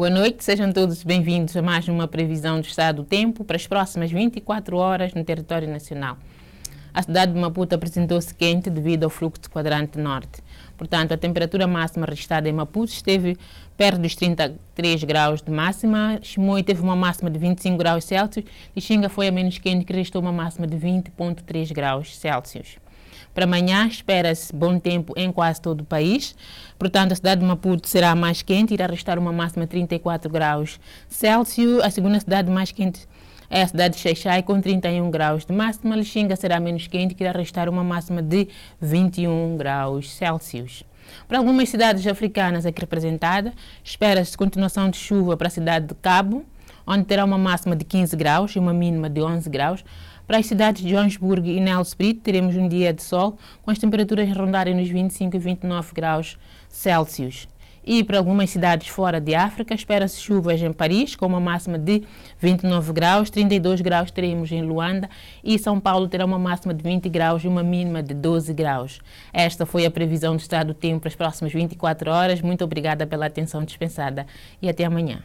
Boa noite, sejam todos bem-vindos a mais uma previsão do estado do tempo para as próximas 24 horas no território nacional a cidade de Maputo apresentou-se quente devido ao fluxo de quadrante norte. Portanto, a temperatura máxima registrada em Maputo esteve perto dos 33 graus de máxima. Chimoio teve uma máxima de 25 graus Celsius e Xinga foi a menos quente, que registrou uma máxima de 20,3 graus Celsius. Para amanhã espera-se bom tempo em quase todo o país. Portanto, a cidade de Maputo será mais quente, irá registrar uma máxima de 34 graus Celsius. A segunda cidade mais quente é a cidade de Xaixai com 31 graus de máxima, Lixinga será menos quente, que irá restar uma máxima de 21 graus Celsius. Para algumas cidades africanas aqui representada, espera-se continuação de chuva para a cidade de Cabo, onde terá uma máxima de 15 graus e uma mínima de 11 graus. Para as cidades de Johannesburg e Nelspruit, teremos um dia de sol, com as temperaturas rondarem nos 25 e 29 graus Celsius e para algumas cidades fora de África, espera-se chuvas em Paris, com uma máxima de 29 graus, 32 graus teremos em Luanda e São Paulo terá uma máxima de 20 graus e uma mínima de 12 graus. Esta foi a previsão do estado do tempo para as próximas 24 horas. Muito obrigada pela atenção dispensada e até amanhã.